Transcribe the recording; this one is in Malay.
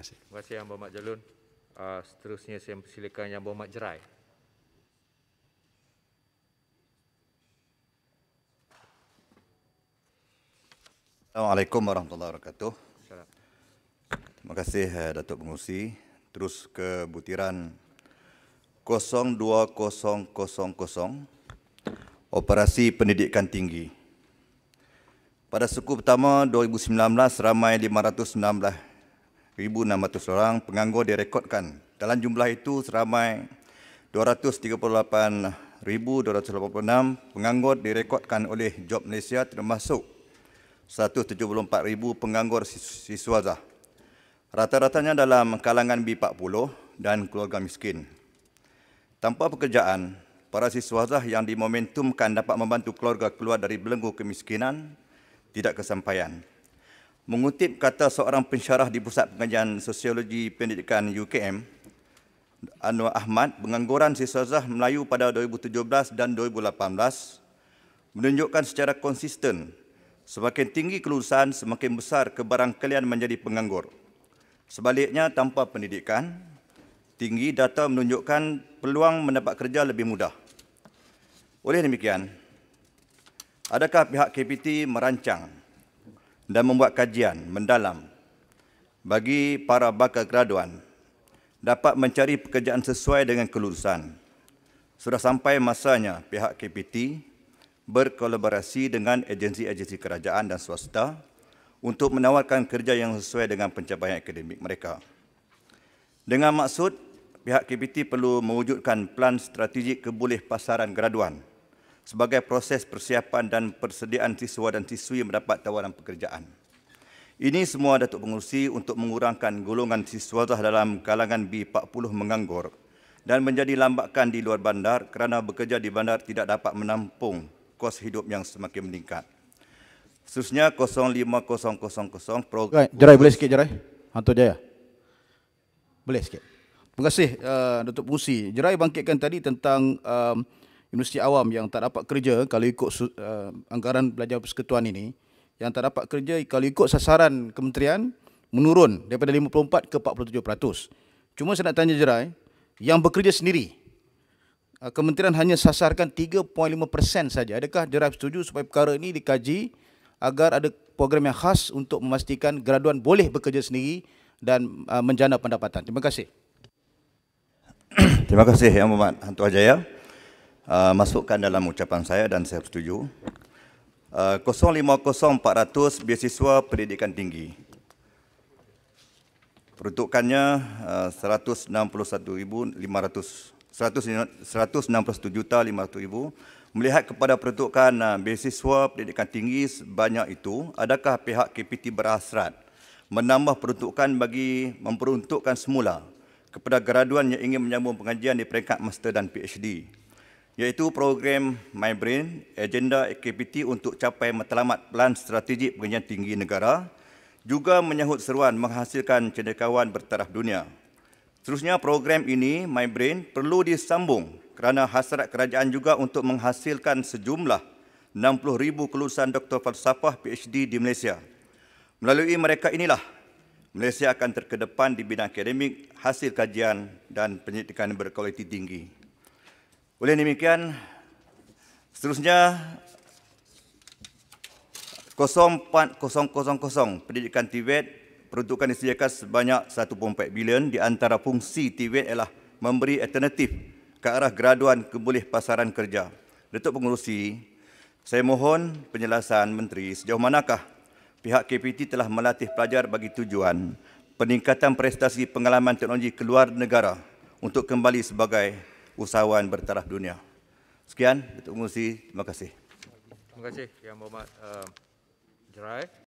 kasih. Terima kasih Yang Berhormat Jalun. Uh, seterusnya saya persilakan Yang Berhormat Jerai. Assalamualaikum warahmatullahi wabarakatuh. Terima kasih eh, Datuk Pengurusi. Terus ke butiran 02000 Operasi Pendidikan Tinggi. Pada suku pertama 2019 ramai 516 1,600 orang penganggur direkodkan. Dalam jumlah itu seramai 238,286 penganggur direkodkan oleh Job Malaysia termasuk 174,000 penganggur siswaza. Rata-ratanya dalam kalangan B40 dan keluarga miskin. Tanpa pekerjaan, para siswaza yang dimomentumkan dapat membantu keluarga keluar dari belenggu kemiskinan tidak kesampaian. Mengutip kata seorang pensyarah di Pusat Pengajian Sosiologi Pendidikan UKM, Anwar Ahmad, pengangguran siswa-siswa Melayu pada 2017 dan 2018 menunjukkan secara konsisten semakin tinggi kelulusan semakin besar kebarangkalian menjadi penganggur. Sebaliknya tanpa pendidikan tinggi data menunjukkan peluang mendapat kerja lebih mudah. Oleh demikian, adakah pihak KPT merancang dan membuat kajian mendalam bagi para bakal graduan dapat mencari pekerjaan sesuai dengan kelulusan. Sudah sampai masanya pihak KPT berkolaborasi dengan agensi-agensi kerajaan dan swasta untuk menawarkan kerja yang sesuai dengan pencapaian akademik mereka. Dengan maksud, pihak KPT perlu mewujudkan plan strategik kebolehpasaran graduan sebagai proses persiapan dan persediaan siswa dan siswi mendapat tawaran pekerjaan. Ini semua Datuk Pengurusi untuk mengurangkan golongan siswa dalam kalangan B40 menganggur dan menjadi lambakan di luar bandar kerana bekerja di bandar tidak dapat menampung kos hidup yang semakin meningkat. Khususnya 05000 program. jerai boleh sikit jerai. Hantu Jaya. Boleh sikit. Terima kasih uh, Datuk Pengurusi. Jerai bangkitkan tadi tentang uh, universiti awam yang tak dapat kerja kalau ikut uh, anggaran belajar persekutuan ini yang tak dapat kerja kalau ikut sasaran kementerian menurun daripada 54 ke 47%. Cuma saya nak tanya jerai yang bekerja sendiri uh, kementerian hanya sasarkan 3.5% saja. Adakah jerai setuju supaya perkara ini dikaji agar ada program yang khas untuk memastikan graduan boleh bekerja sendiri dan uh, menjana pendapatan. Terima kasih. Terima kasih Yang Mohd Hantu Ajaya. Ah, masukkan dalam ucapan saya dan saya setuju. Uh, ah, 050400 beasiswa pendidikan tinggi. Peruntukannya uh, 161,500 161,500,000. Melihat kepada peruntukan uh, beasiswa pendidikan tinggi sebanyak itu, adakah pihak KPT berhasrat menambah peruntukan bagi memperuntukkan semula kepada graduan yang ingin menyambung pengajian di peringkat master dan PhD iaitu program My Brain, agenda AKPT untuk capai matlamat pelan strategik pengajian tinggi negara, juga menyahut seruan menghasilkan cendekiawan bertaraf dunia. Seterusnya, program ini, My Brain, perlu disambung kerana hasrat kerajaan juga untuk menghasilkan sejumlah 60,000 kelulusan doktor falsafah PhD di Malaysia. Melalui mereka inilah, Malaysia akan terkedepan di bidang akademik, hasil kajian dan penyelidikan berkualiti tinggi. Oleh demikian, seterusnya 04000 pendidikan TVET peruntukan disediakan sebanyak 1.4 bilion di antara fungsi TVET ialah memberi alternatif ke arah graduan kemulih pasaran kerja. Datuk Pengurusi, saya mohon penjelasan Menteri sejauh manakah pihak KPT telah melatih pelajar bagi tujuan peningkatan prestasi pengalaman teknologi keluar negara untuk kembali sebagai usahawan bertaraf dunia. Sekian, Datuk Pengurusi. Terima kasih. Terima kasih Yang Berhormat uh, Jerai.